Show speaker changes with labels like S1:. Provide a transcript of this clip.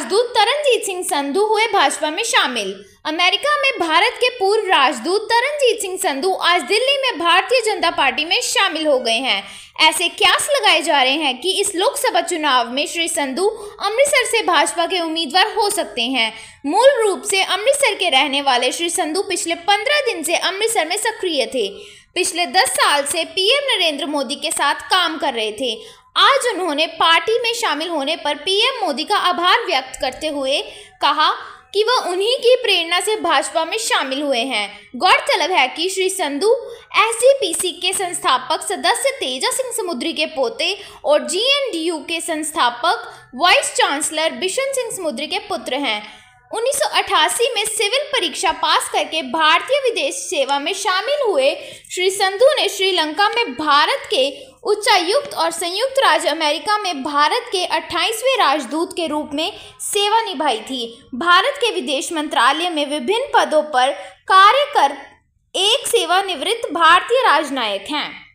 S1: राजदूत तरनजीत सिंह संधू हुए भाजपा में शामिल अमेरिका में भारत के पूर्व राजदूत तरनजीत सिंह संधू आज दिल्ली में भारतीय जनता पार्टी में शामिल हो गए हैं ऐसे क्यास लगाए जा रहे हैं कि इस लोकसभा चुनाव में श्री संधू अमृतसर से भाजपा के उम्मीदवार हो सकते हैं मूल रूप से अमृतसर के रहने वाले श्री संधू पिछले पंद्रह दिन से अमृतसर में सक्रिय थे पिछले दस साल से पीएम नरेंद्र मोदी के साथ काम कर रहे थे आज उन्होंने पार्टी में शामिल होने पर पीएम मोदी का आभार व्यक्त करते हुए कहा कि वह उन्हीं की प्रेरणा से भाजपा में शामिल हुए हैं गौरतलब है कि श्री संधु एस e के संस्थापक सदस्य तेजा सिंह समुद्री के पोते और जीएनडीयू के संस्थापक वाइस चांसलर बिशन सिंह समुद्री के पुत्र हैं 1988 में सिविल परीक्षा पास करके भारतीय विदेश सेवा में शामिल हुए श्री संधु ने श्रीलंका में भारत के उच्चायुक्त और संयुक्त राज्य अमेरिका में भारत के 28वें राजदूत के रूप में सेवा निभाई थी भारत के विदेश मंत्रालय में विभिन्न पदों पर कार्य कर एक सेवानिवृत्त भारतीय राजनायक हैं